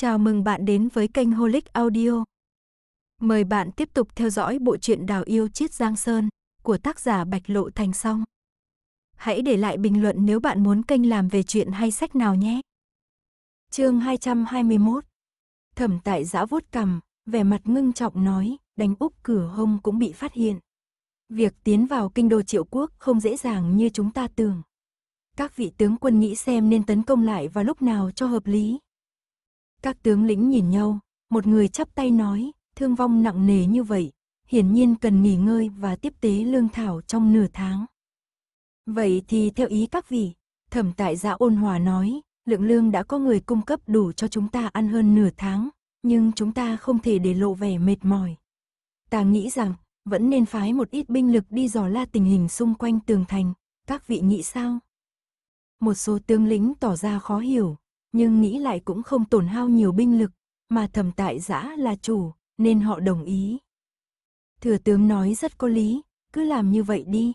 Chào mừng bạn đến với kênh Holic Audio. Mời bạn tiếp tục theo dõi bộ truyện Đào yêu chiết Giang Sơn của tác giả Bạch Lộ Thành Song. Hãy để lại bình luận nếu bạn muốn kênh làm về chuyện hay sách nào nhé. Chương 221. Thẩm Tại dã vuốt cằm, vẻ mặt ngưng trọng nói, đánh úp cửa hông cũng bị phát hiện. Việc tiến vào kinh đô Triệu Quốc không dễ dàng như chúng ta tưởng. Các vị tướng quân nghĩ xem nên tấn công lại vào lúc nào cho hợp lý, các tướng lĩnh nhìn nhau, một người chắp tay nói, thương vong nặng nề như vậy, hiển nhiên cần nghỉ ngơi và tiếp tế lương thảo trong nửa tháng. Vậy thì theo ý các vị, thẩm tại giả dạ ôn hòa nói, lượng lương đã có người cung cấp đủ cho chúng ta ăn hơn nửa tháng, nhưng chúng ta không thể để lộ vẻ mệt mỏi. Ta nghĩ rằng, vẫn nên phái một ít binh lực đi dò la tình hình xung quanh tường thành, các vị nghĩ sao? Một số tướng lĩnh tỏ ra khó hiểu, nhưng nghĩ lại cũng không tổn hao nhiều binh lực, mà thẩm tại giã là chủ, nên họ đồng ý. Thừa tướng nói rất có lý, cứ làm như vậy đi.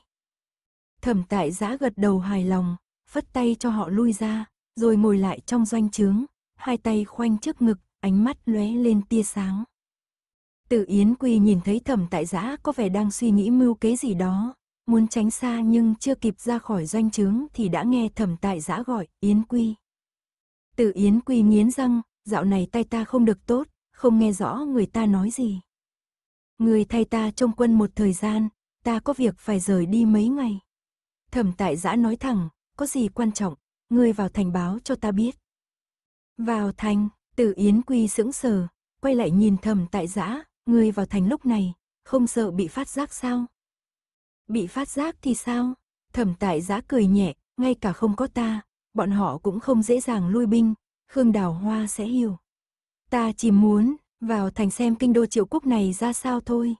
Thẩm tại giã gật đầu hài lòng, phất tay cho họ lui ra, rồi ngồi lại trong doanh trướng, hai tay khoanh trước ngực, ánh mắt lóe lên tia sáng. tự Yến Quy nhìn thấy thẩm tại giã có vẻ đang suy nghĩ mưu kế gì đó, muốn tránh xa nhưng chưa kịp ra khỏi doanh trướng thì đã nghe thẩm tại giã gọi Yến Quy. Từ Yến Quy nghiến răng, dạo này tay ta không được tốt, không nghe rõ người ta nói gì. Người thay ta trong quân một thời gian, ta có việc phải rời đi mấy ngày. Thẩm tại giã nói thẳng, có gì quan trọng, ngươi vào thành báo cho ta biết. Vào thành, Từ Yến Quy sững sờ, quay lại nhìn Thẩm tại giã, ngươi vào thành lúc này, không sợ bị phát giác sao? Bị phát giác thì sao? Thẩm tại giã cười nhẹ, ngay cả không có ta, bọn họ cũng không dễ dàng lui binh, Khương Đào Hoa sẽ hiểu. Ta chỉ muốn vào thành xem kinh đô triệu quốc này ra sao thôi.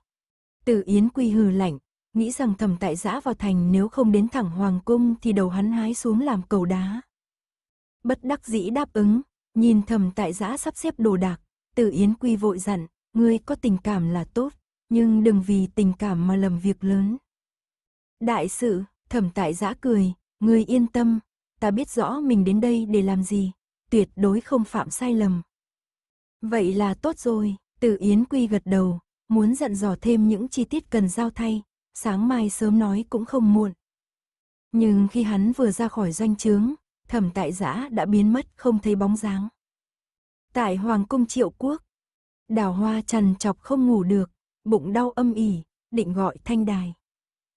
Tử Yến Quy hừ lạnh, nghĩ rằng thầm tại giã vào thành nếu không đến thẳng Hoàng Cung thì đầu hắn hái xuống làm cầu đá. Bất đắc dĩ đáp ứng, nhìn thầm tại giã sắp xếp đồ đạc, Tử Yến Quy vội dặn, ngươi có tình cảm là tốt, nhưng đừng vì tình cảm mà lầm việc lớn. Đại sự, thẩm tại giã cười, ngươi yên tâm, ta biết rõ mình đến đây để làm gì, tuyệt đối không phạm sai lầm. Vậy là tốt rồi, Từ Yến Quy gật đầu, muốn dặn dò thêm những chi tiết cần giao thay, sáng mai sớm nói cũng không muộn. Nhưng khi hắn vừa ra khỏi doanh trướng, thẩm tại giã đã biến mất không thấy bóng dáng. Tại Hoàng cung Triệu Quốc, đào hoa trằn chọc không ngủ được, bụng đau âm ỉ, định gọi thanh đài.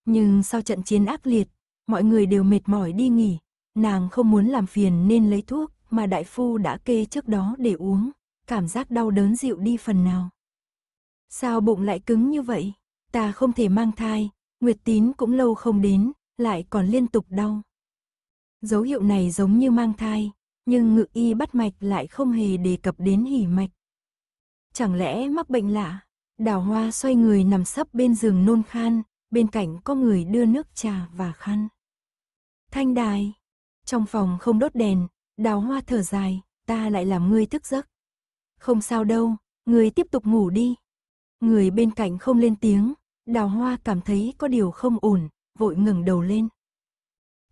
Nhưng sau trận chiến ác liệt, mọi người đều mệt mỏi đi nghỉ, Nàng không muốn làm phiền nên lấy thuốc mà đại phu đã kê trước đó để uống, cảm giác đau đớn dịu đi phần nào. Sao bụng lại cứng như vậy? Ta không thể mang thai, Nguyệt Tín cũng lâu không đến, lại còn liên tục đau. Dấu hiệu này giống như mang thai, nhưng ngự y bắt mạch lại không hề đề cập đến hỉ mạch. Chẳng lẽ mắc bệnh lạ? Đào hoa xoay người nằm sấp bên giường nôn khan, bên cạnh có người đưa nước trà và khăn. Thanh đài, trong phòng không đốt đèn, đào hoa thở dài, ta lại làm ngươi thức giấc. Không sao đâu, ngươi tiếp tục ngủ đi. Người bên cạnh không lên tiếng, đào hoa cảm thấy có điều không ổn, vội ngừng đầu lên.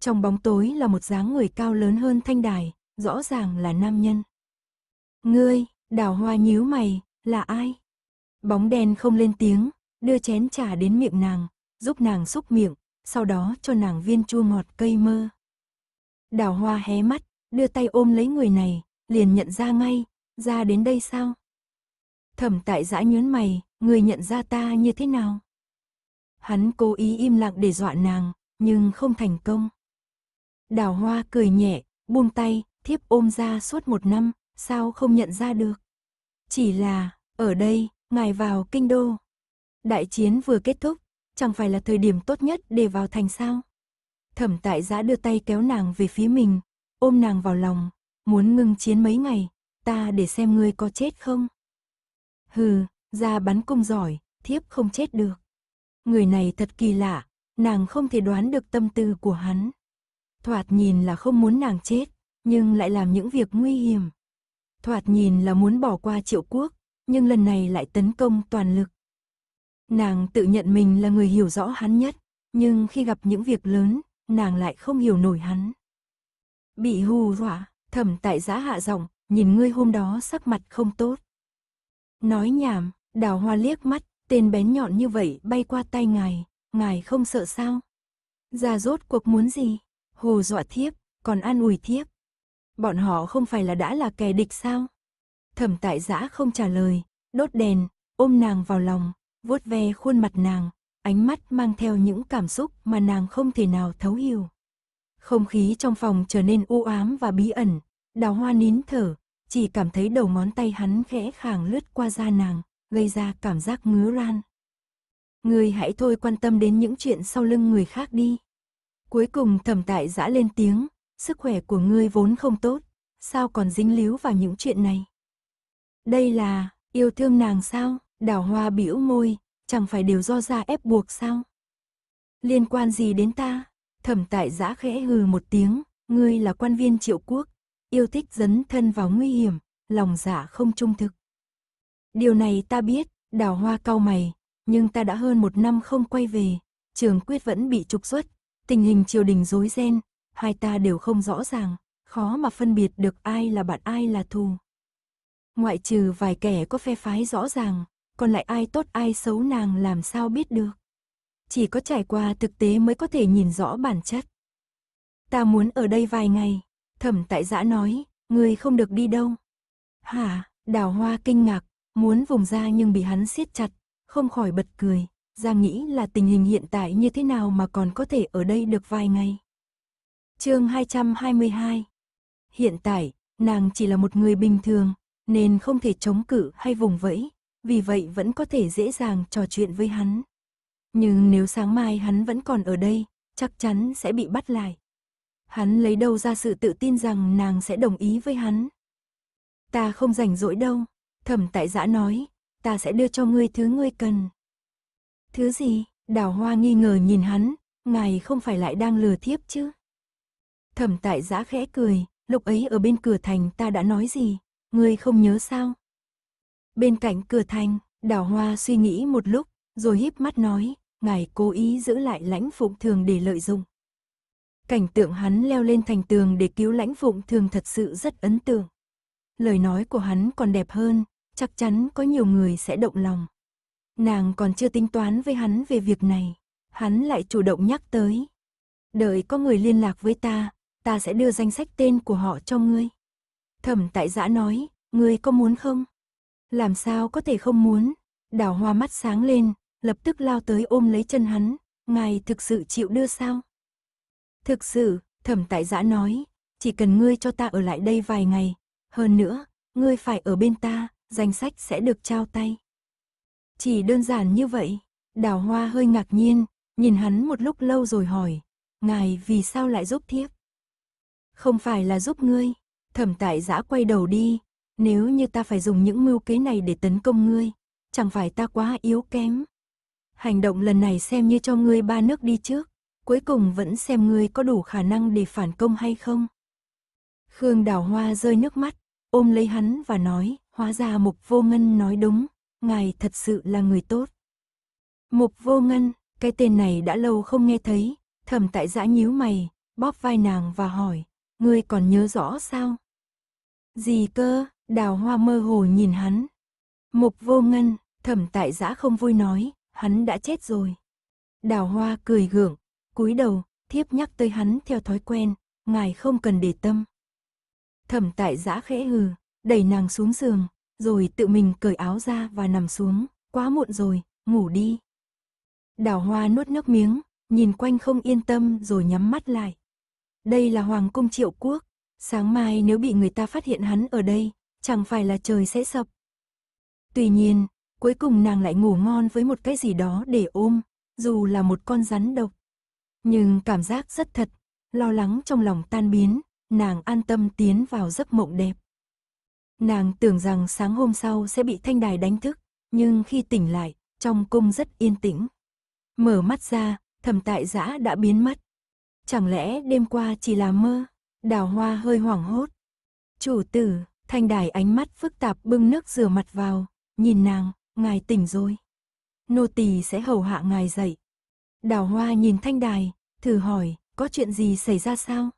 Trong bóng tối là một dáng người cao lớn hơn thanh đài, rõ ràng là nam nhân. Ngươi, đào hoa nhíu mày, là ai? Bóng đen không lên tiếng, đưa chén trà đến miệng nàng, giúp nàng xúc miệng, sau đó cho nàng viên chua ngọt cây mơ. Đào hoa hé mắt, đưa tay ôm lấy người này, liền nhận ra ngay, ra đến đây sao? Thẩm tại giã nhớn mày, người nhận ra ta như thế nào? Hắn cố ý im lặng để dọa nàng, nhưng không thành công. Đào hoa cười nhẹ, buông tay, thiếp ôm ra suốt một năm, sao không nhận ra được? Chỉ là, ở đây, ngài vào kinh đô. Đại chiến vừa kết thúc, chẳng phải là thời điểm tốt nhất để vào thành sao? Thẩm tại giã đưa tay kéo nàng về phía mình, ôm nàng vào lòng, muốn ngưng chiến mấy ngày, ta để xem ngươi có chết không. Hừ, ra bắn cung giỏi, thiếp không chết được. Người này thật kỳ lạ, nàng không thể đoán được tâm tư của hắn. Thoạt nhìn là không muốn nàng chết, nhưng lại làm những việc nguy hiểm. Thoạt nhìn là muốn bỏ qua triệu quốc, nhưng lần này lại tấn công toàn lực. Nàng tự nhận mình là người hiểu rõ hắn nhất, nhưng khi gặp những việc lớn, nàng lại không hiểu nổi hắn. Bị hù dọa, thẩm tại giã hạ giọng, nhìn ngươi hôm đó sắc mặt không tốt. Nói nhảm, đào hoa liếc mắt, tên bén nhọn như vậy bay qua tay ngài, ngài không sợ sao? Ra rốt cuộc muốn gì? hù dọa thiếp, còn an ủi thiếp. Bọn họ không phải là đã là kẻ địch sao? Thẩm tại giã không trả lời, đốt đèn, ôm nàng vào lòng, vuốt ve khuôn mặt nàng, ánh mắt mang theo những cảm xúc mà nàng không thể nào thấu hiểu. Không khí trong phòng trở nên u ám và bí ẩn, đào hoa nín thở, chỉ cảm thấy đầu ngón tay hắn khẽ khàng lướt qua da nàng, gây ra cảm giác ngứa ran. Người hãy thôi quan tâm đến những chuyện sau lưng người khác đi. Cuối cùng thẩm tại giã lên tiếng, sức khỏe của ngươi vốn không tốt, sao còn dính líu vào những chuyện này? Đây là, yêu thương nàng sao? Đào hoa bĩu môi, chẳng phải đều do gia ép buộc sao? Liên quan gì đến ta? Thẩm tại giã khẽ hừ một tiếng, ngươi là quan viên triệu quốc, yêu thích dấn thân vào nguy hiểm, lòng dạ không trung thực. Điều này ta biết, đào hoa cau mày, nhưng ta đã hơn một năm không quay về, trường quyết vẫn bị trục xuất, tình hình triều đình rối ren, hai ta đều không rõ ràng, khó mà phân biệt được ai là bạn ai là thù. Ngoại trừ vài kẻ có phe phái rõ ràng, còn lại ai tốt ai xấu nàng làm sao biết được. Chỉ có trải qua thực tế mới có thể nhìn rõ bản chất. Ta muốn ở đây vài ngày, thẩm tại giã nói, người không được đi đâu. Hả, đào hoa kinh ngạc, muốn vùng ra nhưng bị hắn siết chặt, không khỏi bật cười. Giang nghĩ là tình hình hiện tại như thế nào mà còn có thể ở đây được vài ngày. chương 222 Hiện tại, nàng chỉ là một người bình thường, nên không thể chống cự hay vùng vẫy, vì vậy vẫn có thể dễ dàng trò chuyện với hắn. Nhưng nếu sáng mai hắn vẫn còn ở đây, chắc chắn sẽ bị bắt lại. Hắn lấy đâu ra sự tự tin rằng nàng sẽ đồng ý với hắn. Ta không rảnh rỗi đâu, thẩm tại giã nói, ta sẽ đưa cho ngươi thứ ngươi cần. Thứ gì? Đào hoa nghi ngờ nhìn hắn, ngài không phải lại đang lừa thiếp chứ? Thẩm tại giã khẽ cười, lúc ấy ở bên cửa thành ta đã nói gì, ngươi không nhớ sao? Bên cạnh cửa thành, đào hoa suy nghĩ một lúc, rồi híp mắt nói, ngài cố ý giữ lại lãnh phụng thường để lợi dụng. Cảnh tượng hắn leo lên thành tường để cứu lãnh phụng thường thật sự rất ấn tượng. Lời nói của hắn còn đẹp hơn, chắc chắn có nhiều người sẽ động lòng. Nàng còn chưa tính toán với hắn về việc này, hắn lại chủ động nhắc tới. Đợi có người liên lạc với ta, ta sẽ đưa danh sách tên của họ cho ngươi. Thẩm tại giã nói, ngươi có muốn không? làm sao có thể không muốn. Đào hoa mắt sáng lên, lập tức lao tới ôm lấy chân hắn, ngài thực sự chịu đưa sao? Thực sự, thẩm tại giã nói, chỉ cần ngươi cho ta ở lại đây vài ngày, hơn nữa, ngươi phải ở bên ta, danh sách sẽ được trao tay. Chỉ đơn giản như vậy, đào hoa hơi ngạc nhiên, nhìn hắn một lúc lâu rồi hỏi, ngài vì sao lại giúp thiếp? Không phải là giúp ngươi, thẩm tại giã quay đầu đi, nếu như ta phải dùng những mưu kế này để tấn công ngươi, chẳng phải ta quá yếu kém. Hành động lần này xem như cho ngươi ba nước đi trước, cuối cùng vẫn xem ngươi có đủ khả năng để phản công hay không. Khương Đào Hoa rơi nước mắt, ôm lấy hắn và nói, hóa ra Mục Vô Ngân nói đúng, ngài thật sự là người tốt. Mục Vô Ngân, cái tên này đã lâu không nghe thấy, thầm tại dã nhíu mày, bóp vai nàng và hỏi, ngươi còn nhớ rõ sao? Gì cơ? Đào hoa mơ hồ nhìn hắn. Mục vô ngân, thẩm tại giã không vui nói, hắn đã chết rồi. Đào hoa cười gượng, cúi đầu, thiếp nhắc tới hắn theo thói quen, ngài không cần để tâm. Thẩm tại giã khẽ hừ, đẩy nàng xuống giường, rồi tự mình cởi áo ra và nằm xuống, quá muộn rồi, ngủ đi. Đào hoa nuốt nước miếng, nhìn quanh không yên tâm rồi nhắm mắt lại. Đây là hoàng cung triệu quốc, sáng mai nếu bị người ta phát hiện hắn ở đây, chẳng phải là trời sẽ sập. Tuy nhiên, cuối cùng nàng lại ngủ ngon với một cái gì đó để ôm, dù là một con rắn độc. Nhưng cảm giác rất thật, lo lắng trong lòng tan biến, nàng an tâm tiến vào giấc mộng đẹp. Nàng tưởng rằng sáng hôm sau sẽ bị thanh đài đánh thức, nhưng khi tỉnh lại, trong cung rất yên tĩnh. Mở mắt ra, thầm tại giã đã biến mất. Chẳng lẽ đêm qua chỉ là mơ? Đào hoa hơi hoảng hốt. Chủ tử, Thanh đài ánh mắt phức tạp bưng nước rửa mặt vào, nhìn nàng, ngài tỉnh rồi. Nô tỳ sẽ hầu hạ ngài dậy. Đào hoa nhìn thanh đài, thử hỏi, có chuyện gì xảy ra sao?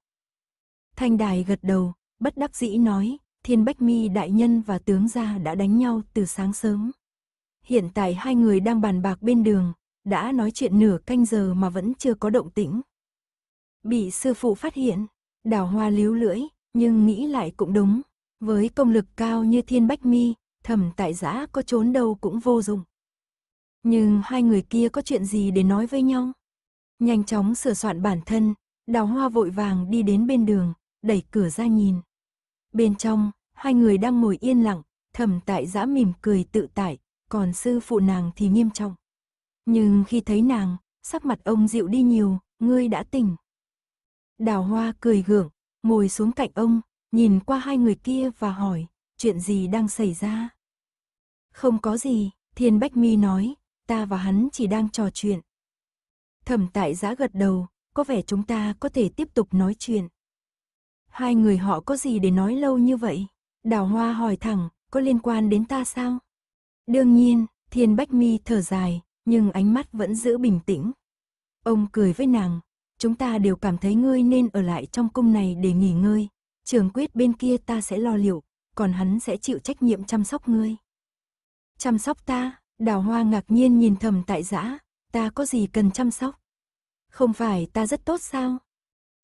Thanh đài gật đầu, bất đắc dĩ nói, thiên bách mi đại nhân và tướng gia đã đánh nhau từ sáng sớm. Hiện tại hai người đang bàn bạc bên đường, đã nói chuyện nửa canh giờ mà vẫn chưa có động tĩnh. Bị sư phụ phát hiện, đào hoa líu lưỡi, nhưng nghĩ lại cũng đúng, với công lực cao như thiên bách mi, thẩm tại giã có trốn đâu cũng vô dụng. Nhưng hai người kia có chuyện gì để nói với nhau? Nhanh chóng sửa soạn bản thân, đào hoa vội vàng đi đến bên đường, đẩy cửa ra nhìn. Bên trong, hai người đang ngồi yên lặng, thẩm tại giã mỉm cười tự tại, còn sư phụ nàng thì nghiêm trọng. Nhưng khi thấy nàng, sắc mặt ông dịu đi nhiều, ngươi đã tỉnh. Đào hoa cười gượng, ngồi xuống cạnh ông, nhìn qua hai người kia và hỏi, chuyện gì đang xảy ra? Không có gì, Thiên Bách Mi nói, ta và hắn chỉ đang trò chuyện. Thẩm tại giã gật đầu, có vẻ chúng ta có thể tiếp tục nói chuyện. Hai người họ có gì để nói lâu như vậy? Đào Hoa hỏi thẳng, có liên quan đến ta sao? Đương nhiên, Thiên Bách Mi thở dài, nhưng ánh mắt vẫn giữ bình tĩnh. Ông cười với nàng, chúng ta đều cảm thấy ngươi nên ở lại trong cung này để nghỉ ngơi, trường quyết bên kia ta sẽ lo liệu, còn hắn sẽ chịu trách nhiệm chăm sóc ngươi. Chăm sóc ta, đào hoa ngạc nhiên nhìn thầm tại giã, ta có gì cần chăm sóc? Không phải ta rất tốt sao?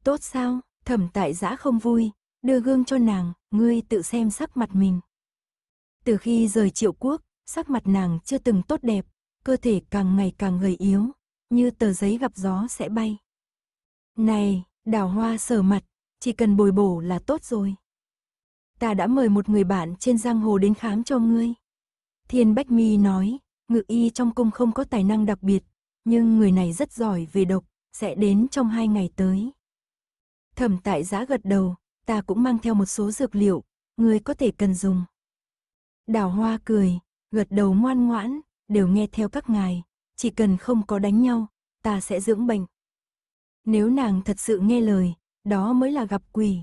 Tốt sao, thầm tại giã không vui, đưa gương cho nàng, ngươi tự xem sắc mặt mình. Từ khi rời triệu quốc, sắc mặt nàng chưa từng tốt đẹp, cơ thể càng ngày càng gầy yếu, như tờ giấy gặp gió sẽ bay. Này, đào hoa sờ mặt, chỉ cần bồi bổ là tốt rồi. Ta đã mời một người bạn trên giang hồ đến khám cho ngươi. Thiên Bách Mi nói, ngự y trong cung không có tài năng đặc biệt, nhưng người này rất giỏi về độc, sẽ đến trong hai ngày tới. Thẩm tại giã gật đầu, ta cũng mang theo một số dược liệu, ngươi có thể cần dùng. Đào hoa cười, gật đầu ngoan ngoãn, đều nghe theo các ngài, chỉ cần không có đánh nhau, ta sẽ dưỡng bệnh. Nếu nàng thật sự nghe lời, đó mới là gặp quỷ.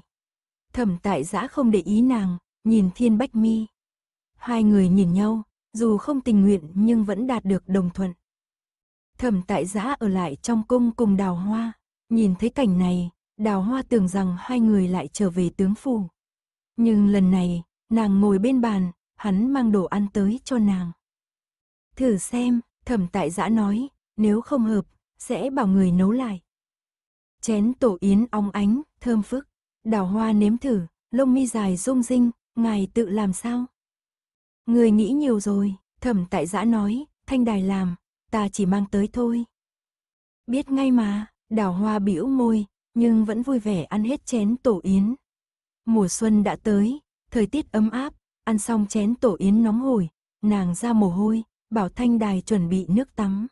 Thẩm tại giã không để ý nàng, nhìn thiên bách mi. Hai người nhìn nhau, dù không tình nguyện nhưng vẫn đạt được đồng thuận. Thẩm tại giã ở lại trong cung cùng đào hoa, nhìn thấy cảnh này, đào hoa tưởng rằng hai người lại trở về tướng phủ. Nhưng lần này, nàng ngồi bên bàn, hắn mang đồ ăn tới cho nàng. Thử xem, thẩm tại giã nói, nếu không hợp, sẽ bảo người nấu lại. Chén tổ yến óng ánh, thơm phức. Đào hoa nếm thử, lông mi dài rung rinh, ngài tự làm sao? Người nghĩ nhiều rồi, thẩm tại giã nói, thanh đài làm, ta chỉ mang tới thôi. Biết ngay mà, đào hoa bĩu môi, nhưng vẫn vui vẻ ăn hết chén tổ yến. Mùa xuân đã tới, thời tiết ấm áp, ăn xong chén tổ yến nóng hổi, nàng ra mồ hôi, bảo thanh đài chuẩn bị nước tắm.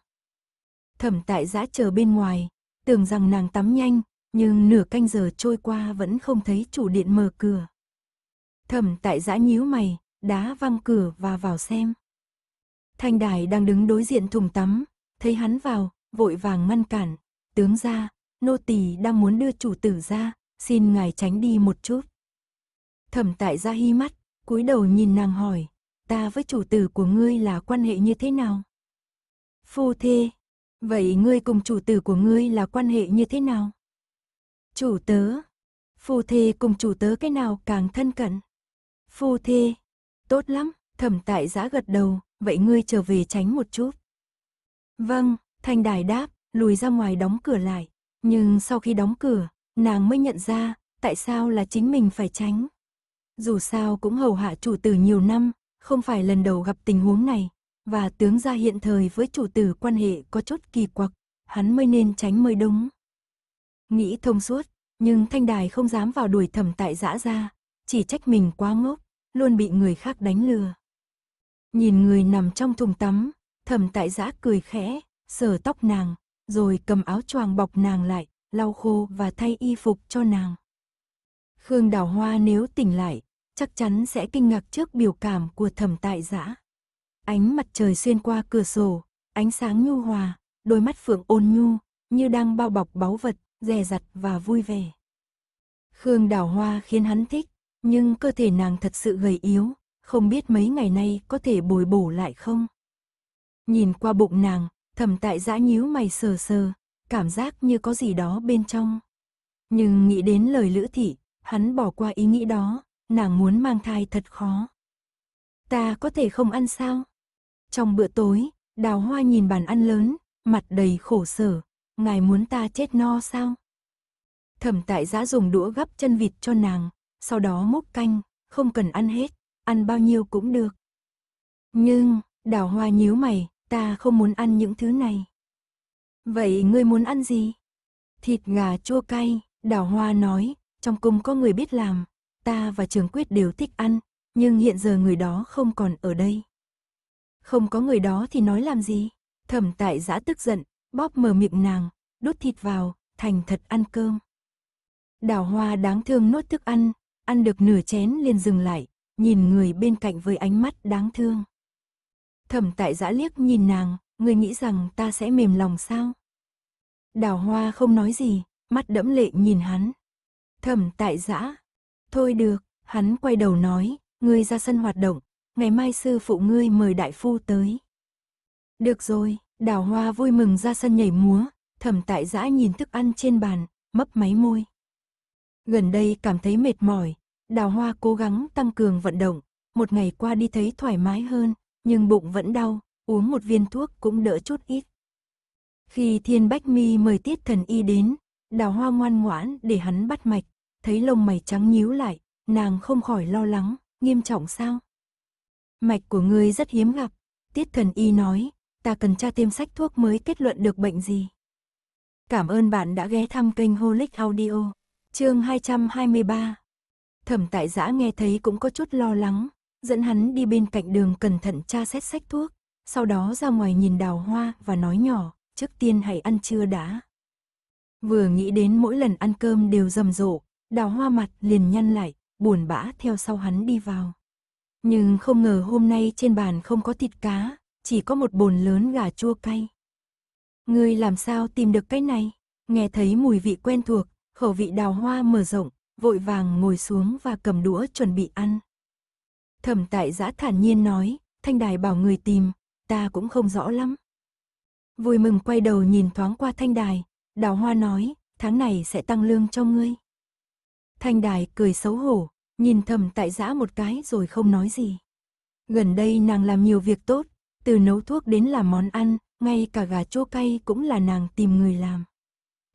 Thẩm tại giã chờ bên ngoài, tưởng rằng nàng tắm nhanh, nhưng nửa canh giờ trôi qua vẫn không thấy chủ điện mở cửa. Thẩm tại giã nhíu mày, đá văng cửa và vào xem. Thanh đài đang đứng đối diện thùng tắm, thấy hắn vào, vội vàng ngăn cản, tướng ra, nô tỳ đang muốn đưa chủ tử ra, xin ngài tránh đi một chút. Thẩm tại ra hi mắt, cúi đầu nhìn nàng hỏi, ta với chủ tử của ngươi là quan hệ như thế nào? Phu thê, Vậy ngươi cùng chủ tử của ngươi là quan hệ như thế nào? Chủ tớ. Phu thê cùng chủ tớ cái nào càng thân cận. Phu thê. Tốt lắm, thẩm tại giã gật đầu, vậy ngươi trở về tránh một chút. Vâng, thanh đài đáp, lùi ra ngoài đóng cửa lại. Nhưng sau khi đóng cửa, nàng mới nhận ra, tại sao là chính mình phải tránh. Dù sao cũng hầu hạ chủ tử nhiều năm, không phải lần đầu gặp tình huống này, và tướng gia hiện thời với chủ tử quan hệ có chút kỳ quặc, hắn mới nên tránh mới đúng. Nghĩ thông suốt, nhưng thanh đài không dám vào đuổi thẩm tại dã ra, chỉ trách mình quá ngốc, luôn bị người khác đánh lừa. Nhìn người nằm trong thùng tắm, thẩm tại dã cười khẽ, sờ tóc nàng, rồi cầm áo choàng bọc nàng lại, lau khô và thay y phục cho nàng. Khương Đào Hoa nếu tỉnh lại, chắc chắn sẽ kinh ngạc trước biểu cảm của thẩm tại dã. Ánh mặt trời xuyên qua cửa sổ, ánh sáng nhu hòa, đôi mắt Phượng ôn nhu, như đang bao bọc báu vật, dè dặt và vui vẻ. Khương đảo hoa khiến hắn thích, nhưng cơ thể nàng thật sự gầy yếu, không biết mấy ngày nay có thể bồi bổ lại không. Nhìn qua bụng nàng, thầm tại dã nhíu mày sờ sờ, cảm giác như có gì đó bên trong. Nhưng nghĩ đến lời lữ thị, hắn bỏ qua ý nghĩ đó, nàng muốn mang thai thật khó. Ta có thể không ăn sao? Trong bữa tối, đào hoa nhìn bàn ăn lớn, mặt đầy khổ sở. Ngài muốn ta chết no sao? Thẩm tại giã dùng đũa gắp chân vịt cho nàng, sau đó múc canh, không cần ăn hết, ăn bao nhiêu cũng được. Nhưng, đào hoa nhíu mày, ta không muốn ăn những thứ này. Vậy ngươi muốn ăn gì? Thịt gà chua cay, đào hoa nói, trong cung có người biết làm, ta và trường quyết đều thích ăn, nhưng hiện giờ người đó không còn ở đây không có người đó thì nói làm gì. Thẩm tại giã tức giận, bóp mở miệng nàng, đốt thịt vào, thành thật ăn cơm. Đào hoa đáng thương nốt thức ăn, ăn được nửa chén liền dừng lại, nhìn người bên cạnh với ánh mắt đáng thương. Thẩm tại giã liếc nhìn nàng, người nghĩ rằng ta sẽ mềm lòng sao? Đào hoa không nói gì, mắt đẫm lệ nhìn hắn. Thẩm tại giã. Thôi được, hắn quay đầu nói, ngươi ra sân hoạt động, ngày mai sư phụ ngươi mời đại phu tới. Được rồi, đào hoa vui mừng ra sân nhảy múa, thẩm tại dã nhìn thức ăn trên bàn, mấp máy môi. Gần đây cảm thấy mệt mỏi, đào hoa cố gắng tăng cường vận động, một ngày qua đi thấy thoải mái hơn, nhưng bụng vẫn đau, uống một viên thuốc cũng đỡ chút ít. Khi thiên bách mi mời tiết thần y đến, đào hoa ngoan ngoãn để hắn bắt mạch, thấy lông mày trắng nhíu lại, nàng không khỏi lo lắng, nghiêm trọng sao? Mạch của ngươi rất hiếm gặp. Tiết thần y nói, ta cần tra tiêm sách thuốc mới kết luận được bệnh gì. Cảm ơn bạn đã ghé thăm kênh Holic Audio, chương 223. Thẩm tại giã nghe thấy cũng có chút lo lắng, dẫn hắn đi bên cạnh đường cẩn thận tra xét sách thuốc, sau đó ra ngoài nhìn đào hoa và nói nhỏ, trước tiên hãy ăn trưa đã. Vừa nghĩ đến mỗi lần ăn cơm đều rầm rộ, đào hoa mặt liền nhăn lại, buồn bã theo sau hắn đi vào. Nhưng không ngờ hôm nay trên bàn không có thịt cá, chỉ có một bồn lớn gà chua cay. Ngươi làm sao tìm được cái này? Nghe thấy mùi vị quen thuộc, khẩu vị đào hoa mở rộng, vội vàng ngồi xuống và cầm đũa chuẩn bị ăn. Thẩm tại giã thản nhiên nói, thanh đài bảo người tìm, ta cũng không rõ lắm. Vui mừng quay đầu nhìn thoáng qua thanh đài, đào hoa nói, tháng này sẽ tăng lương cho ngươi. Thanh đài cười xấu hổ, nhìn thầm tại giã một cái rồi không nói gì. Gần đây nàng làm nhiều việc tốt, từ nấu thuốc đến làm món ăn, ngay cả gà chua cay cũng là nàng tìm người làm.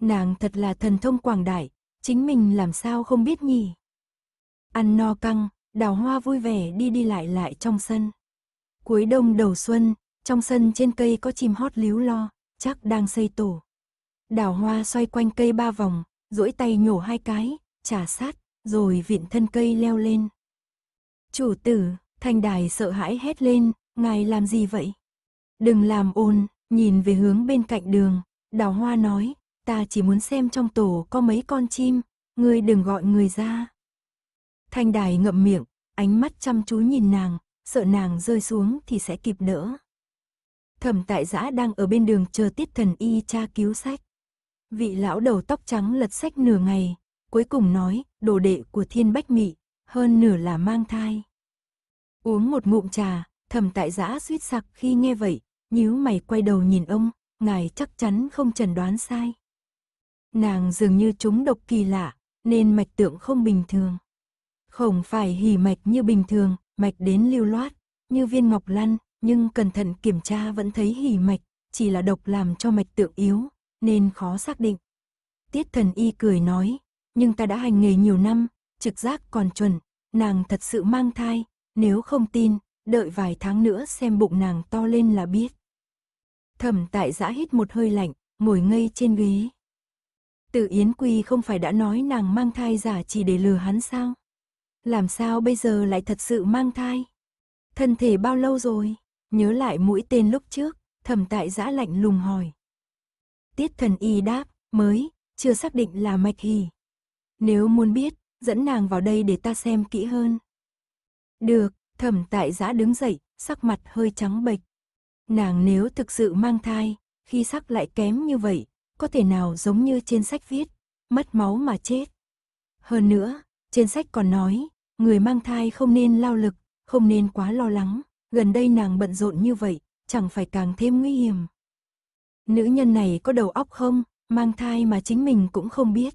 Nàng thật là thần thông quảng đại, chính mình làm sao không biết nhỉ. Ăn no căng, đào hoa vui vẻ đi đi lại lại trong sân. Cuối đông đầu xuân, trong sân trên cây có chim hót líu lo, chắc đang xây tổ. Đào hoa xoay quanh cây ba vòng, duỗi tay nhổ hai cái, trả sát, rồi viện thân cây leo lên. Chủ tử, thanh đài sợ hãi hét lên, ngài làm gì vậy? Đừng làm ồn, nhìn về hướng bên cạnh đường, đào hoa nói, ta chỉ muốn xem trong tổ có mấy con chim, ngươi đừng gọi người ra. Thanh đài ngậm miệng, ánh mắt chăm chú nhìn nàng, sợ nàng rơi xuống thì sẽ kịp đỡ. Thẩm tại giã đang ở bên đường chờ tiết thần y cha cứu sách. Vị lão đầu tóc trắng lật sách nửa ngày, cuối cùng nói, đồ đệ của thiên bách mị, hơn nửa là mang thai. Uống một ngụm trà, thầm tại giã suýt sặc khi nghe vậy, nhíu mày quay đầu nhìn ông, ngài chắc chắn không trần đoán sai. Nàng dường như trúng độc kỳ lạ, nên mạch tượng không bình thường. Không phải hỉ mạch như bình thường, mạch đến lưu loát, như viên ngọc lăn, nhưng cẩn thận kiểm tra vẫn thấy hỉ mạch, chỉ là độc làm cho mạch tượng yếu, nên khó xác định. Tiết thần y cười nói, nhưng ta đã hành nghề nhiều năm, trực giác còn chuẩn, nàng thật sự mang thai, nếu không tin, đợi vài tháng nữa xem bụng nàng to lên là biết. Thẩm tại giã hít một hơi lạnh, ngồi ngây trên ghế. Từ Yến Quy không phải đã nói nàng mang thai giả chỉ để lừa hắn sao? Làm sao bây giờ lại thật sự mang thai? Thân thể bao lâu rồi? Nhớ lại mũi tên lúc trước, thẩm tại giã lạnh lùng hỏi. Tiết thần y đáp, mới, chưa xác định là mạch hì. Nếu muốn biết, dẫn nàng vào đây để ta xem kỹ hơn. Được, thẩm tại giã đứng dậy, sắc mặt hơi trắng bệch. Nàng nếu thực sự mang thai, khi sắc lại kém như vậy, có thể nào giống như trên sách viết, mất máu mà chết. Hơn nữa, trên sách còn nói, người mang thai không nên lao lực, không nên quá lo lắng, gần đây nàng bận rộn như vậy, chẳng phải càng thêm nguy hiểm. Nữ nhân này có đầu óc không, mang thai mà chính mình cũng không biết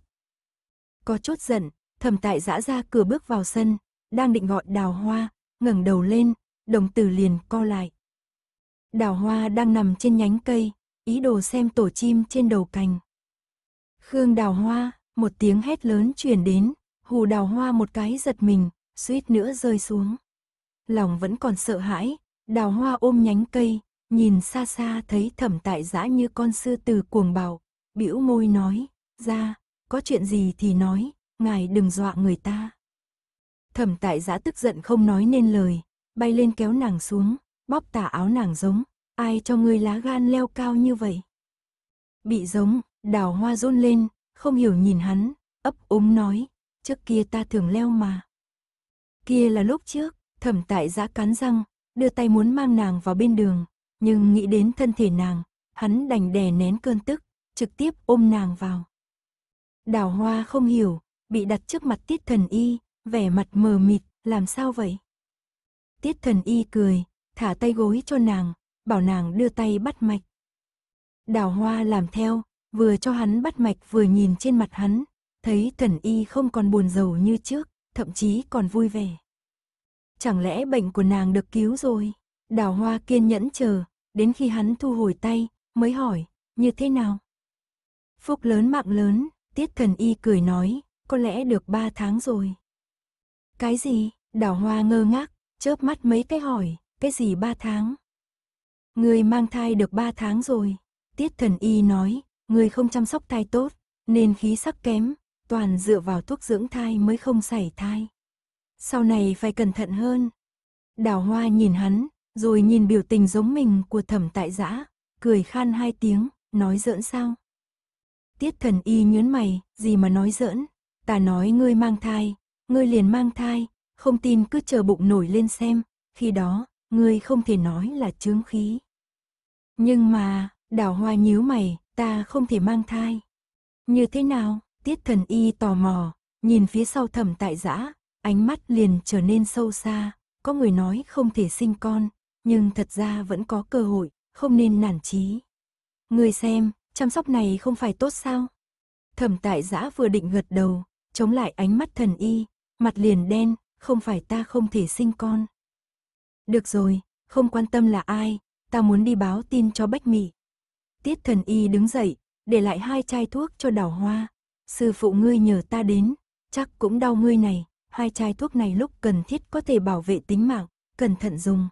có chút giận, thầm tại dã ra cửa bước vào sân, đang định gọi đào hoa, ngẩng đầu lên, đồng tử liền co lại. Đào hoa đang nằm trên nhánh cây, ý đồ xem tổ chim trên đầu cành. Khương đào hoa, một tiếng hét lớn truyền đến, hù đào hoa một cái giật mình, suýt nữa rơi xuống. Lòng vẫn còn sợ hãi, đào hoa ôm nhánh cây, nhìn xa xa thấy thẩm tại giã như con sư tử cuồng bào, bĩu môi nói, ra, có chuyện gì thì nói, ngài đừng dọa người ta. Thẩm tại giã tức giận không nói nên lời, bay lên kéo nàng xuống, bóp tả áo nàng giống, ai cho ngươi lá gan leo cao như vậy. Bị giống, đào hoa rôn lên, không hiểu nhìn hắn, ấp úng nói, trước kia ta thường leo mà. Kia là lúc trước, thẩm tại giã cắn răng, đưa tay muốn mang nàng vào bên đường, nhưng nghĩ đến thân thể nàng, hắn đành đè nén cơn tức, trực tiếp ôm nàng vào. Đào hoa không hiểu, bị đặt trước mặt tiết thần y, vẻ mặt mờ mịt, làm sao vậy? Tiết thần y cười, thả tay gối cho nàng, bảo nàng đưa tay bắt mạch. Đào hoa làm theo, vừa cho hắn bắt mạch vừa nhìn trên mặt hắn, thấy thần y không còn buồn rầu như trước, thậm chí còn vui vẻ. Chẳng lẽ bệnh của nàng được cứu rồi? Đào hoa kiên nhẫn chờ, đến khi hắn thu hồi tay, mới hỏi, như thế nào? Phúc lớn mạng lớn, Tiết Thần Y cười nói, có lẽ được ba tháng rồi. Cái gì? Đào Hoa ngơ ngác, chớp mắt mấy cái hỏi, cái gì ba tháng? Người mang thai được ba tháng rồi. Tiết Thần Y nói, người không chăm sóc thai tốt, nên khí sắc kém, toàn dựa vào thuốc dưỡng thai mới không xảy thai. Sau này phải cẩn thận hơn. Đào Hoa nhìn hắn, rồi nhìn biểu tình giống mình của thẩm tại giã, cười khan hai tiếng, nói giỡn sao. Tiết thần y nhớn mày, gì mà nói giỡn. Ta nói ngươi mang thai, ngươi liền mang thai, không tin cứ chờ bụng nổi lên xem, khi đó, ngươi không thể nói là chướng khí. Nhưng mà, đào hoa nhíu mày, ta không thể mang thai. Như thế nào? Tiết thần y tò mò, nhìn phía sau thẩm tại giã, ánh mắt liền trở nên sâu xa, có người nói không thể sinh con, nhưng thật ra vẫn có cơ hội, không nên nản chí. Ngươi xem, chăm sóc này không phải tốt sao? Thẩm tại giã vừa định gật đầu, chống lại ánh mắt thần y, mặt liền đen, không phải ta không thể sinh con. Được rồi, không quan tâm là ai, ta muốn đi báo tin cho Bách Mị. Tiết thần y đứng dậy, để lại hai chai thuốc cho đào hoa. Sư phụ ngươi nhờ ta đến, chắc cũng đau ngươi này, hai chai thuốc này lúc cần thiết có thể bảo vệ tính mạng, cẩn thận dùng.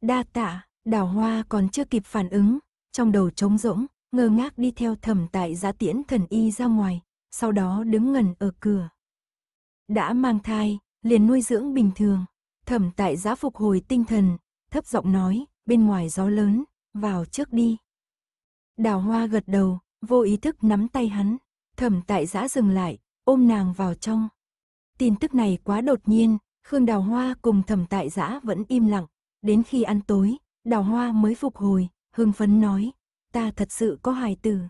Đa tạ, đào hoa còn chưa kịp phản ứng, trong đầu trống rỗng, ngơ ngác đi theo thẩm tại giá tiễn thần y ra ngoài, sau đó đứng ngẩn ở cửa. Đã mang thai, liền nuôi dưỡng bình thường, thẩm tại giá phục hồi tinh thần, thấp giọng nói, bên ngoài gió lớn, vào trước đi. Đào hoa gật đầu, vô ý thức nắm tay hắn, thẩm tại giá dừng lại, ôm nàng vào trong. Tin tức này quá đột nhiên, Khương Đào Hoa cùng thẩm tại giã vẫn im lặng, đến khi ăn tối, Đào Hoa mới phục hồi, hưng phấn nói, ta thật sự có hài tử.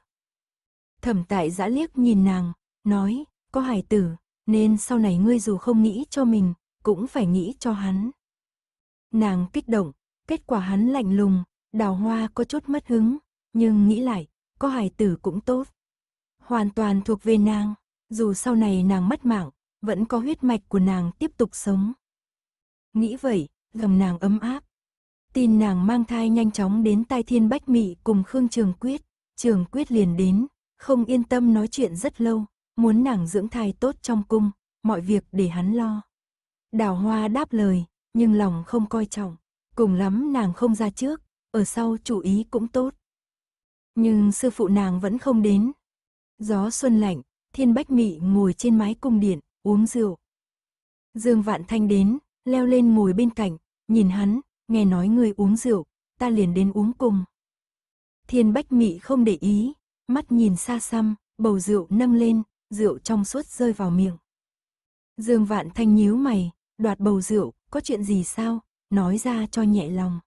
Thẩm tại giã liếc nhìn nàng, nói, có hài tử, nên sau này ngươi dù không nghĩ cho mình, cũng phải nghĩ cho hắn. Nàng kích động, kết quả hắn lạnh lùng, đào hoa có chút mất hứng, nhưng nghĩ lại, có hài tử cũng tốt. Hoàn toàn thuộc về nàng, dù sau này nàng mất mạng, vẫn có huyết mạch của nàng tiếp tục sống. Nghĩ vậy, gầm nàng ấm áp, tin nàng mang thai nhanh chóng đến tai thiên bách mị cùng Khương Trường Quyết. Trường Quyết liền đến, không yên tâm nói chuyện rất lâu, muốn nàng dưỡng thai tốt trong cung, mọi việc để hắn lo. Đào hoa đáp lời, nhưng lòng không coi trọng, cùng lắm nàng không ra trước, ở sau chủ ý cũng tốt. Nhưng sư phụ nàng vẫn không đến. Gió xuân lạnh, thiên bách mị ngồi trên mái cung điện, uống rượu. Dương vạn thanh đến, leo lên ngồi bên cạnh, nhìn hắn, nghe nói ngươi uống rượu, ta liền đến uống cùng. Thiên Bách Mị không để ý, mắt nhìn xa xăm, bầu rượu nâng lên, rượu trong suốt rơi vào miệng. Dương Vạn Thanh nhíu mày, đoạt bầu rượu, có chuyện gì sao, nói ra cho nhẹ lòng.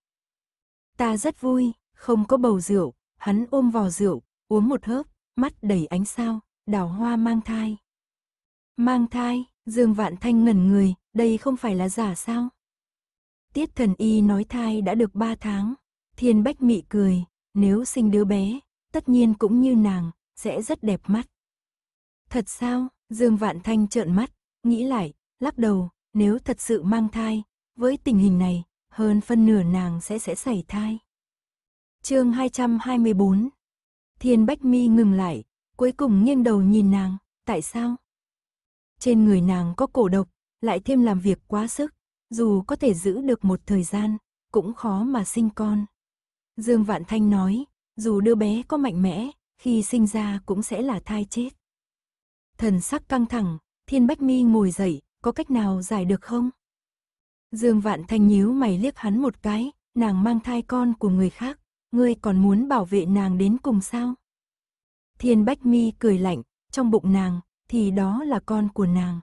Ta rất vui, không có bầu rượu, hắn ôm vò rượu, uống một hớp, mắt đầy ánh sao, đào hoa mang thai. Mang thai, Dương Vạn Thanh ngẩn người, đây không phải là giả sao? tiết thần y nói thai đã được 3 tháng. Thiên Bách Mị cười, nếu sinh đứa bé, tất nhiên cũng như nàng, sẽ rất đẹp mắt. Thật sao? Dương Vạn Thanh trợn mắt, nghĩ lại, lắc đầu, nếu thật sự mang thai, với tình hình này, hơn phân nửa nàng sẽ sẽ xảy thai. Chương 224. Thiên Bách Mi ngừng lại, cuối cùng nghiêng đầu nhìn nàng, tại sao? Trên người nàng có cổ độc, lại thêm làm việc quá sức, dù có thể giữ được một thời gian, cũng khó mà sinh con. Dương Vạn Thanh nói, dù đứa bé có mạnh mẽ, khi sinh ra cũng sẽ là thai chết. Thần sắc căng thẳng, Thiên Bách Mi ngồi dậy, có cách nào giải được không? Dương Vạn Thanh nhíu mày liếc hắn một cái, nàng mang thai con của người khác, ngươi còn muốn bảo vệ nàng đến cùng sao? Thiên Bách Mi cười lạnh, trong bụng nàng, thì đó là con của nàng.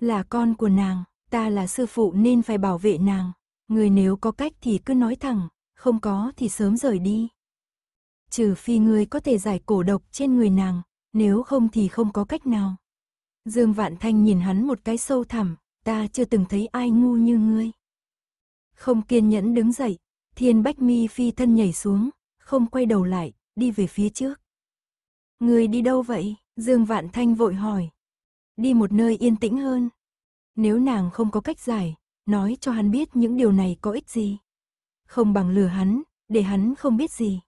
Là con của nàng ta là sư phụ nên phải bảo vệ nàng, người nếu có cách thì cứ nói thẳng, không có thì sớm rời đi. Trừ phi ngươi có thể giải cổ độc trên người nàng, nếu không thì không có cách nào. Dương Vạn Thanh nhìn hắn một cái sâu thẳm, ta chưa từng thấy ai ngu như ngươi. Không kiên nhẫn đứng dậy, Thiên Bách Mi phi thân nhảy xuống, không quay đầu lại, đi về phía trước. Ngươi đi đâu vậy? Dương Vạn Thanh vội hỏi. Đi một nơi yên tĩnh hơn, nếu nàng không có cách giải, nói cho hắn biết những điều này có ích gì. Không bằng lừa hắn, để hắn không biết gì.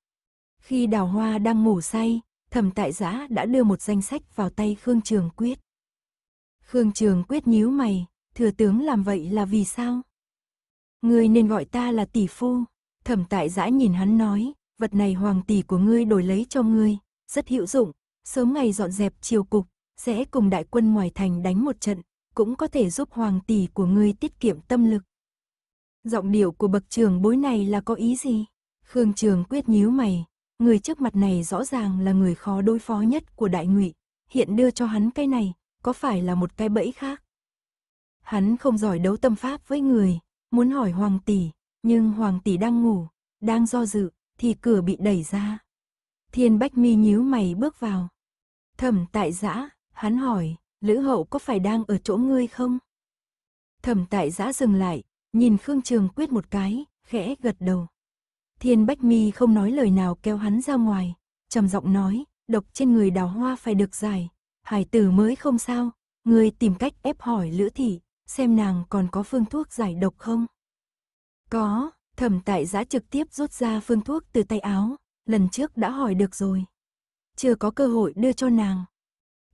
Khi đào hoa đang ngủ say, thẩm tại giã đã đưa một danh sách vào tay Khương Trường Quyết. Khương Trường Quyết nhíu mày, thừa tướng làm vậy là vì sao? Ngươi nên gọi ta là tỷ phu. Thẩm tại giã nhìn hắn nói, vật này hoàng tỷ của ngươi đổi lấy cho ngươi, rất hữu dụng, sớm ngày dọn dẹp triều cục, sẽ cùng đại quân ngoài thành đánh một trận, cũng có thể giúp hoàng tỷ của ngươi tiết kiệm tâm lực. Giọng điệu của bậc trưởng bối này là có ý gì? Khương Trường quyết nhíu mày, người trước mặt này rõ ràng là người khó đối phó nhất của đại ngụy, hiện đưa cho hắn cái này, có phải là một cái bẫy khác? Hắn không giỏi đấu tâm pháp với người, muốn hỏi hoàng tỷ, nhưng hoàng tỷ đang ngủ, đang do dự, thì cửa bị đẩy ra. Thiên Bách Mi nhíu mày bước vào. Thẩm tại giã, hắn hỏi, Lữ hậu có phải đang ở chỗ ngươi không? Thẩm tại giã dừng lại, nhìn Khương Trường Quyết một cái, khẽ gật đầu. Thiên Bách Mi không nói lời nào kéo hắn ra ngoài, trầm giọng nói, độc trên người đào hoa phải được giải, hải tử mới không sao, ngươi tìm cách ép hỏi Lữ thị, xem nàng còn có phương thuốc giải độc không? Có, Thẩm tại giã trực tiếp rút ra phương thuốc từ tay áo, lần trước đã hỏi được rồi. Chưa có cơ hội đưa cho nàng.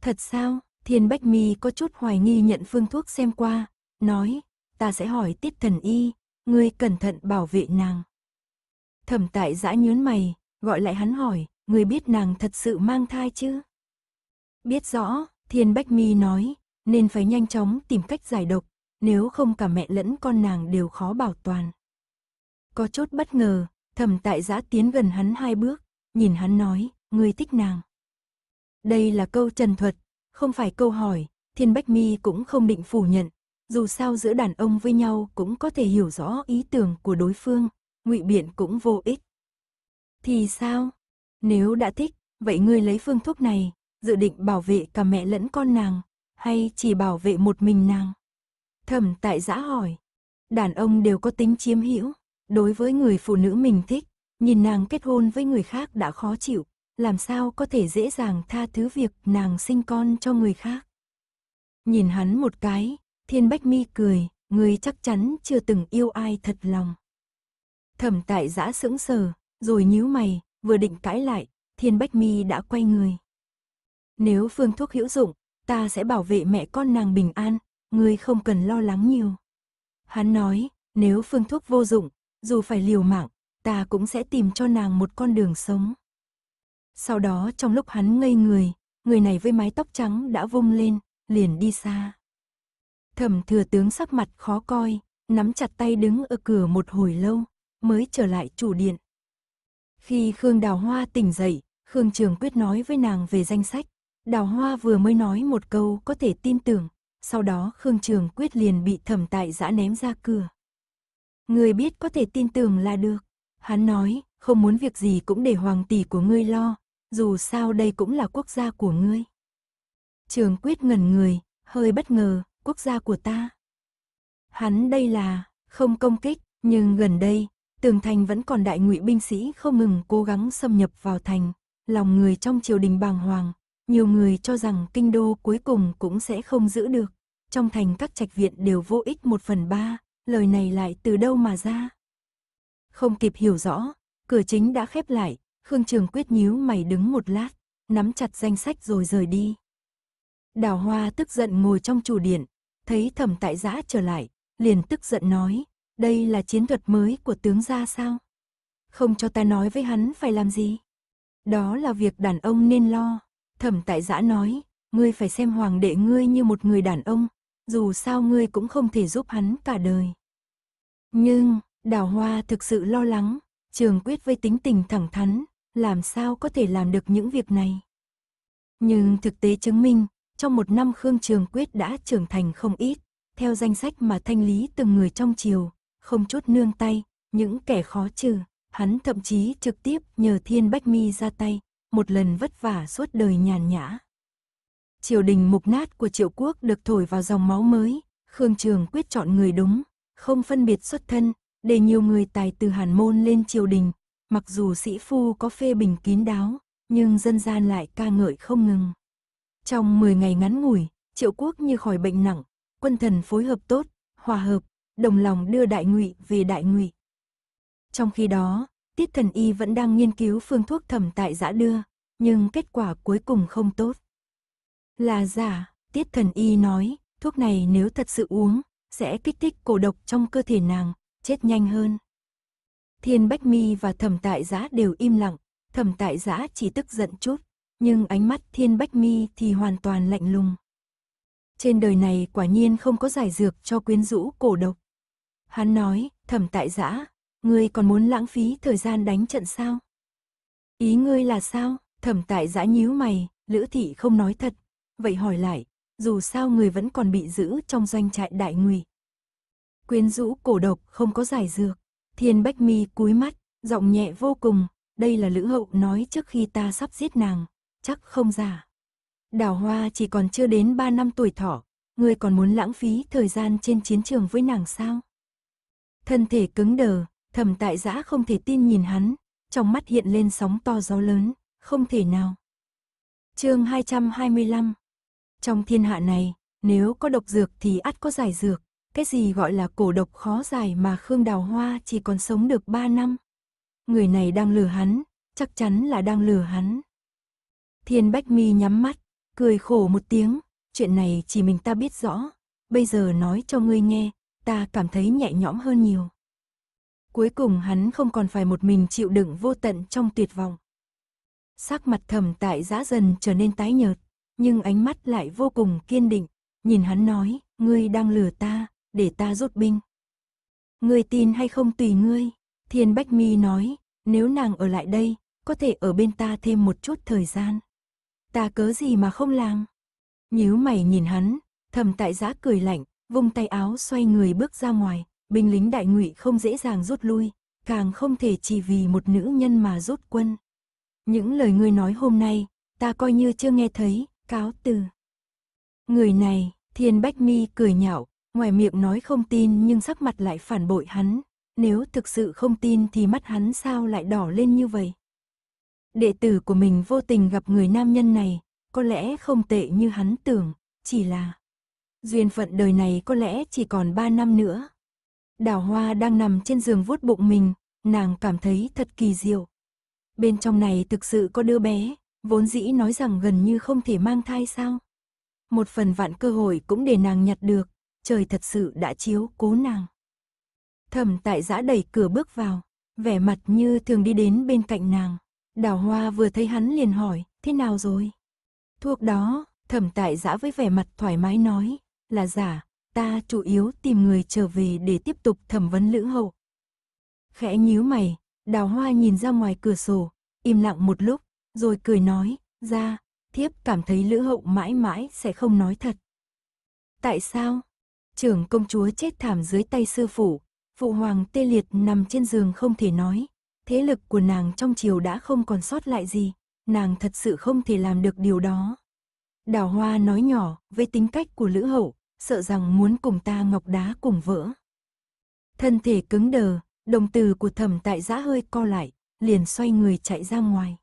Thật sao? Thiên Bách Mi có chút hoài nghi nhận phương thuốc xem qua, nói, ta sẽ hỏi tiết thần y, ngươi cẩn thận bảo vệ nàng. Thẩm tại giã nhớn mày, gọi lại hắn hỏi, ngươi biết nàng thật sự mang thai chứ? Biết rõ, Thiên Bách Mi nói, nên phải nhanh chóng tìm cách giải độc, nếu không cả mẹ lẫn con nàng đều khó bảo toàn. Có chút bất ngờ, thẩm tại giã tiến gần hắn hai bước, nhìn hắn nói, ngươi thích nàng. Đây là câu trần thuật, không phải câu hỏi, Thiên Bách Mi cũng không định phủ nhận. Dù sao giữa đàn ông với nhau cũng có thể hiểu rõ ý tưởng của đối phương, ngụy biện cũng vô ích. Thì sao? Nếu đã thích, vậy ngươi lấy phương thuốc này, dự định bảo vệ cả mẹ lẫn con nàng, hay chỉ bảo vệ một mình nàng? Thẩm tại giã hỏi. Đàn ông đều có tính chiếm hữu, đối với người phụ nữ mình thích, nhìn nàng kết hôn với người khác đã khó chịu, làm sao có thể dễ dàng tha thứ việc nàng sinh con cho người khác. Nhìn hắn một cái, Thiên Bách Mi cười, người chắc chắn chưa từng yêu ai thật lòng. Thẩm tại giã sững sờ, rồi nhíu mày, vừa định cãi lại, Thiên Bách Mi đã quay người. Nếu phương thuốc hữu dụng, ta sẽ bảo vệ mẹ con nàng bình an, người không cần lo lắng nhiều. Hắn nói, nếu phương thuốc vô dụng, dù phải liều mạng, ta cũng sẽ tìm cho nàng một con đường sống. Sau đó trong lúc hắn ngây người, người này với mái tóc trắng đã vung lên, liền đi xa. Thẩm thừa tướng sắc mặt khó coi, nắm chặt tay đứng ở cửa một hồi lâu, mới trở lại chủ điện. Khi Khương Đào Hoa tỉnh dậy, Khương Trường Quyết nói với nàng về danh sách. Đào Hoa vừa mới nói một câu có thể tin tưởng, sau đó Khương Trường Quyết liền bị thẩm tại giã ném ra cửa. Người biết có thể tin tưởng là được. Hắn nói, không muốn việc gì cũng để hoàng tỷ của ngươi lo, dù sao đây cũng là quốc gia của ngươi. Trường quyết ngẩn người, hơi bất ngờ, quốc gia của ta. Hắn đây là, không công kích, nhưng gần đây, tường thành vẫn còn đại ngụy binh sĩ không ngừng cố gắng xâm nhập vào thành, lòng người trong triều đình bàng hoàng, nhiều người cho rằng kinh đô cuối cùng cũng sẽ không giữ được. Trong thành các trạch viện đều vô ích một phần ba, lời này lại từ đâu mà ra? Không kịp hiểu rõ, cửa chính đã khép lại, Khương Trường Quyết nhíu mày đứng một lát, nắm chặt danh sách rồi rời đi. Đào Hoa tức giận ngồi trong chủ điện, thấy thẩm tại giã trở lại, liền tức giận nói, đây là chiến thuật mới của tướng gia sao? Không cho ta nói với hắn phải làm gì? Đó là việc đàn ông nên lo. Thẩm tại giã nói, ngươi phải xem hoàng đệ ngươi như một người đàn ông, dù sao ngươi cũng không thể giúp hắn cả đời. Nhưng, đào hoa thực sự lo lắng, trường quyết với tính tình thẳng thắn, làm sao có thể làm được những việc này. Nhưng thực tế chứng minh, trong một năm Khương Trường Quyết đã trưởng thành không ít, theo danh sách mà thanh lý từng người trong chiều, không chút nương tay, những kẻ khó trừ, hắn thậm chí trực tiếp nhờ Thiên Bách Mi ra tay, một lần vất vả suốt đời nhàn nhã. Triều đình mục nát của triệu quốc được thổi vào dòng máu mới, Khương Trường Quyết chọn người đúng, không phân biệt xuất thân, để nhiều người tài từ hàn môn lên triều đình, Mặc dù sĩ phu có phê bình kín đáo, nhưng dân gian lại ca ngợi không ngừng. Trong 10 ngày ngắn ngủi, triệu quốc như khỏi bệnh nặng, quân thần phối hợp tốt, hòa hợp, đồng lòng đưa đại ngụy về đại ngụy. Trong khi đó, tiết thần y vẫn đang nghiên cứu phương thuốc thẩm tại giã đưa, nhưng kết quả cuối cùng không tốt. Là giả, tiết thần y nói, thuốc này nếu thật sự uống, sẽ kích thích cổ độc trong cơ thể nàng, chết nhanh hơn. Thiên Bách Mi và Thẩm Tại Giã đều im lặng, Thẩm Tại Giã chỉ tức giận chút, nhưng ánh mắt Thiên Bách Mi thì hoàn toàn lạnh lùng. Trên đời này quả nhiên không có giải dược cho quyến rũ cổ độc. Hắn nói, Thẩm Tại Giã, ngươi còn muốn lãng phí thời gian đánh trận sao? Ý ngươi là sao? Thẩm Tại Giã nhíu mày, Lữ Thị không nói thật, vậy hỏi lại, dù sao người vẫn còn bị giữ trong doanh trại đại ngụy. Quyến rũ cổ độc không có giải dược. Thiên Bách Mi cúi mắt, giọng nhẹ vô cùng, đây là Lữ Hậu nói trước khi ta sắp giết nàng, chắc không giả. Đào Hoa chỉ còn chưa đến 3 năm tuổi thọ, ngươi còn muốn lãng phí thời gian trên chiến trường với nàng sao? Thân thể cứng đờ, thầm tại giã không thể tin nhìn hắn, trong mắt hiện lên sóng to gió lớn, không thể nào. chương 225 Trong thiên hạ này, nếu có độc dược thì ắt có giải dược cái gì gọi là cổ độc khó dài mà Khương Đào Hoa chỉ còn sống được 3 năm. Người này đang lừa hắn, chắc chắn là đang lừa hắn. Thiên Bách Mi nhắm mắt, cười khổ một tiếng, chuyện này chỉ mình ta biết rõ, bây giờ nói cho ngươi nghe, ta cảm thấy nhẹ nhõm hơn nhiều. Cuối cùng hắn không còn phải một mình chịu đựng vô tận trong tuyệt vọng. Sắc mặt thầm tại giã dần trở nên tái nhợt, nhưng ánh mắt lại vô cùng kiên định, nhìn hắn nói, ngươi đang lừa ta, để ta rút binh. Ngươi tin hay không tùy ngươi, Thiên Bách Mi nói, nếu nàng ở lại đây, có thể ở bên ta thêm một chút thời gian. Ta cớ gì mà không làm? Nhíu mày nhìn hắn, thầm tại giã cười lạnh, vung tay áo xoay người bước ra ngoài, binh lính đại ngụy không dễ dàng rút lui, càng không thể chỉ vì một nữ nhân mà rút quân. Những lời ngươi nói hôm nay, ta coi như chưa nghe thấy, cáo từ. Người này, Thiên Bách Mi cười nhạo, Ngoài miệng nói không tin nhưng sắc mặt lại phản bội hắn. Nếu thực sự không tin thì mắt hắn sao lại đỏ lên như vậy? Đệ tử của mình vô tình gặp người nam nhân này, có lẽ không tệ như hắn tưởng, chỉ là... Duyên phận đời này có lẽ chỉ còn 3 năm nữa. Đào hoa đang nằm trên giường vuốt bụng mình, nàng cảm thấy thật kỳ diệu. Bên trong này thực sự có đứa bé, vốn dĩ nói rằng gần như không thể mang thai sao. Một phần vạn cơ hội cũng để nàng nhặt được, trời thật sự đã chiếu cố nàng. Thẩm tại giã đẩy cửa bước vào, vẻ mặt như thường đi đến bên cạnh nàng. Đào hoa vừa thấy hắn liền hỏi, thế nào rồi? Thuốc đó, thẩm tại giã với vẻ mặt thoải mái nói, là giả, ta chủ yếu tìm người trở về để tiếp tục thẩm vấn lữ hậu. Khẽ nhíu mày, đào hoa nhìn ra ngoài cửa sổ, im lặng một lúc, rồi cười nói, ra, thiếp cảm thấy lữ hậu mãi mãi sẽ không nói thật. Tại sao? trưởng công chúa chết thảm dưới tay sư phụ, phụ hoàng tê liệt nằm trên giường không thể nói, thế lực của nàng trong triều đã không còn sót lại gì, nàng thật sự không thể làm được điều đó. Đào Hoa nói nhỏ, với tính cách của Lữ Hậu, sợ rằng muốn cùng ta ngọc đá cùng vỡ. Thân thể cứng đờ, đồng từ của thẩm tại giã hơi co lại, liền xoay người chạy ra ngoài.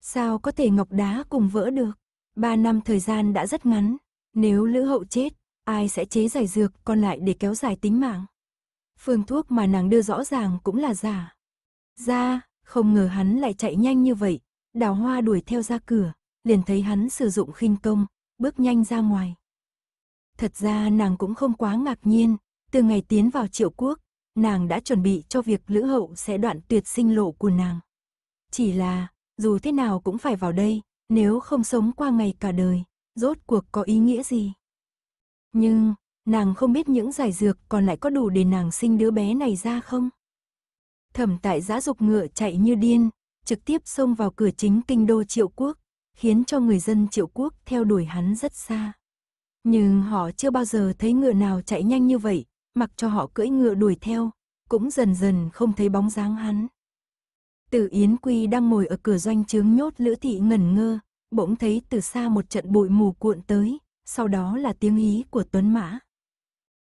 Sao có thể ngọc đá cùng vỡ được? Ba năm thời gian đã rất ngắn, nếu Lữ Hậu chết, ai sẽ chế giải dược còn lại để kéo dài tính mạng. Phương thuốc mà nàng đưa rõ ràng cũng là giả. Ra, không ngờ hắn lại chạy nhanh như vậy, đào hoa đuổi theo ra cửa, liền thấy hắn sử dụng khinh công, bước nhanh ra ngoài. Thật ra nàng cũng không quá ngạc nhiên, từ ngày tiến vào triệu quốc, nàng đã chuẩn bị cho việc Lữ Hậu sẽ đoạn tuyệt sinh lộ của nàng. Chỉ là, dù thế nào cũng phải vào đây, nếu không sống qua ngày cả đời, rốt cuộc có ý nghĩa gì? Nhưng, nàng không biết những giải dược còn lại có đủ để nàng sinh đứa bé này ra không? Thẩm tại giã dục ngựa chạy như điên, trực tiếp xông vào cửa chính kinh đô triệu quốc, khiến cho người dân triệu quốc theo đuổi hắn rất xa. Nhưng họ chưa bao giờ thấy ngựa nào chạy nhanh như vậy, mặc cho họ cưỡi ngựa đuổi theo, cũng dần dần không thấy bóng dáng hắn. Từ Yến Quy đang ngồi ở cửa doanh trướng nhốt Lữ Thị ngẩn ngơ, bỗng thấy từ xa một trận bụi mù cuộn tới, sau đó là tiếng hí của Tuấn Mã.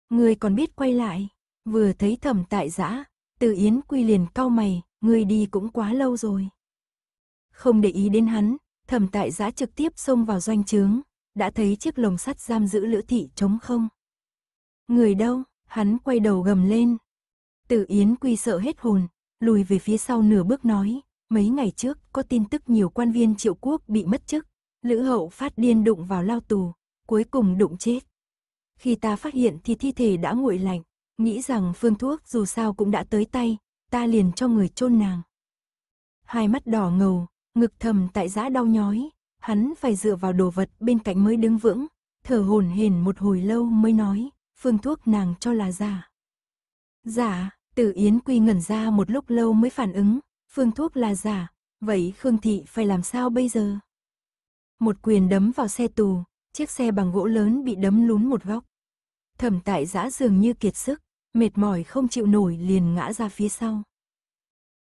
người còn biết quay lại, vừa thấy thẩm tại giã, từ Yến Quy liền cau mày, người đi cũng quá lâu rồi. Không để ý đến hắn, thẩm tại giã trực tiếp xông vào doanh trướng, đã thấy chiếc lồng sắt giam giữ lữ thị trống không. Người đâu, hắn quay đầu gầm lên. Tử Yến Quy sợ hết hồn, lùi về phía sau nửa bước nói, mấy ngày trước có tin tức nhiều quan viên triệu quốc bị mất chức, lữ hậu phát điên đụng vào lao tù, cuối cùng đụng chết. Khi ta phát hiện thì thi thể đã nguội lạnh, nghĩ rằng phương thuốc dù sao cũng đã tới tay, ta liền cho người chôn nàng. Hai mắt đỏ ngầu, ngực thầm tại giã đau nhói, hắn phải dựa vào đồ vật bên cạnh mới đứng vững, thở hổn hển một hồi lâu mới nói, phương thuốc nàng cho là giả. Giả, Tử Yến Quy ngẩn ra một lúc lâu mới phản ứng, phương thuốc là giả, vậy Khương Thị phải làm sao bây giờ? Một quyền đấm vào xe tù, chiếc xe bằng gỗ lớn bị đấm lún một góc. Thẩm tại giã dường như kiệt sức, mệt mỏi không chịu nổi liền ngã ra phía sau.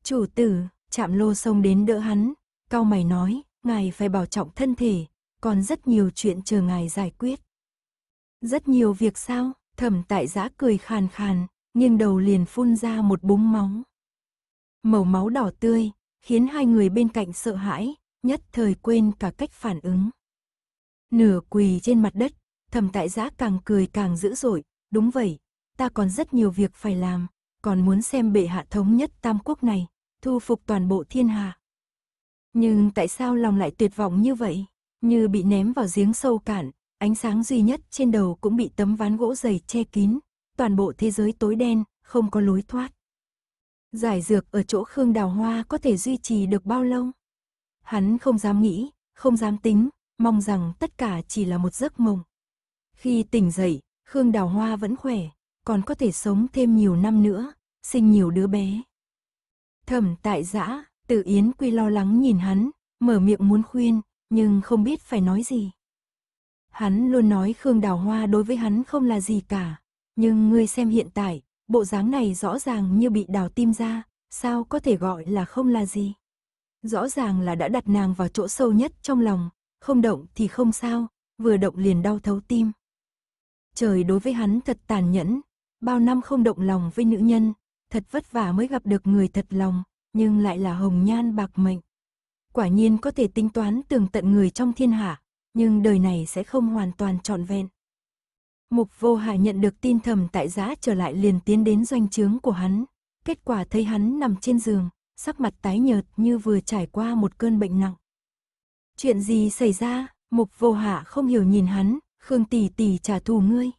Chủ tử, chạm lô sông đến đỡ hắn, cao mày nói, ngài phải bảo trọng thân thể, còn rất nhiều chuyện chờ ngài giải quyết. Rất nhiều việc sao, thẩm tại giã cười khàn khàn, nghiêng đầu liền phun ra một búng máu. Màu máu đỏ tươi, khiến hai người bên cạnh sợ hãi, nhất thời quên cả cách phản ứng nửa quỳ trên mặt đất, thầm tại giã càng cười càng dữ dội, đúng vậy, ta còn rất nhiều việc phải làm, còn muốn xem bệ hạ thống nhất tam quốc này, thu phục toàn bộ thiên hạ. Nhưng tại sao lòng lại tuyệt vọng như vậy, như bị ném vào giếng sâu cạn, ánh sáng duy nhất trên đầu cũng bị tấm ván gỗ dày che kín, toàn bộ thế giới tối đen, không có lối thoát. Giải dược ở chỗ Khương Đào Hoa có thể duy trì được bao lâu? Hắn không dám nghĩ, không dám tính, mong rằng tất cả chỉ là một giấc mộng. Khi tỉnh dậy, Khương Đào Hoa vẫn khỏe, còn có thể sống thêm nhiều năm nữa, sinh nhiều đứa bé. Thẩm tại dã Tử Yến Quy lo lắng nhìn hắn, mở miệng muốn khuyên, nhưng không biết phải nói gì. Hắn luôn nói Khương Đào Hoa đối với hắn không là gì cả, nhưng ngươi xem hiện tại, bộ dáng này rõ ràng như bị đào tim ra, sao có thể gọi là không là gì. Rõ ràng là đã đặt nàng vào chỗ sâu nhất trong lòng, không động thì không sao, vừa động liền đau thấu tim. Trời đối với hắn thật tàn nhẫn, bao năm không động lòng với nữ nhân, thật vất vả mới gặp được người thật lòng, nhưng lại là hồng nhan bạc mệnh. Quả nhiên có thể tính toán tường tận người trong thiên hạ, nhưng đời này sẽ không hoàn toàn trọn vẹn. Mục vô hà nhận được tin thầm tại giá trở lại liền tiến đến doanh trướng của hắn. Kết quả thấy hắn nằm trên giường, sắc mặt tái nhợt như vừa trải qua một cơn bệnh nặng. Chuyện gì xảy ra? Mục vô hạ không hiểu nhìn hắn, Khương tỷ tỷ trả thù ngươi.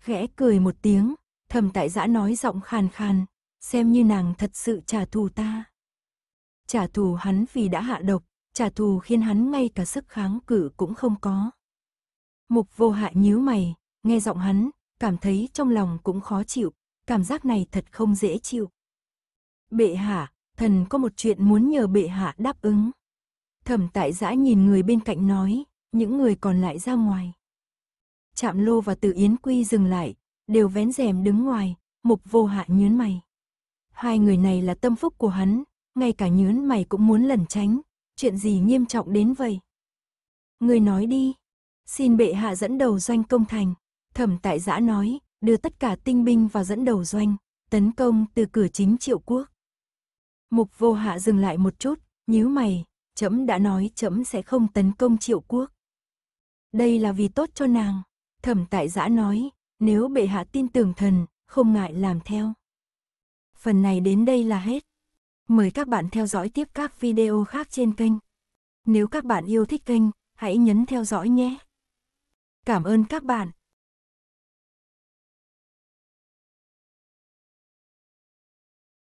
Khẽ cười một tiếng, thầm tại giã nói giọng khàn khàn, xem như nàng thật sự trả thù ta. Trả thù hắn vì đã hạ độc, trả thù khiến hắn ngay cả sức kháng cự cũng không có. Mục vô hạ nhíu mày, nghe giọng hắn, cảm thấy trong lòng cũng khó chịu, cảm giác này thật không dễ chịu. Bệ hạ, thần có một chuyện muốn nhờ bệ hạ đáp ứng. Thẩm tại giã nhìn người bên cạnh nói, những người còn lại ra ngoài. Chạm lô và từ Yến Quy dừng lại, đều vén rèm đứng ngoài, mục vô hạ nhớn mày. Hai người này là tâm phúc của hắn, ngay cả nhớn mày cũng muốn lẩn tránh, chuyện gì nghiêm trọng đến vậy? Người nói đi, xin bệ hạ dẫn đầu doanh công thành, thẩm tại giã nói, đưa tất cả tinh binh vào dẫn đầu doanh, tấn công từ cửa chính triệu quốc. Mục vô hạ dừng lại một chút, nhíu mày, Chấm đã nói chấm sẽ không tấn công triệu quốc. Đây là vì tốt cho nàng. Thẩm tại giã nói, nếu bệ hạ tin tưởng thần, không ngại làm theo. Phần này đến đây là hết. Mời các bạn theo dõi tiếp các video khác trên kênh. Nếu các bạn yêu thích kênh, hãy nhấn theo dõi nhé. Cảm ơn các bạn.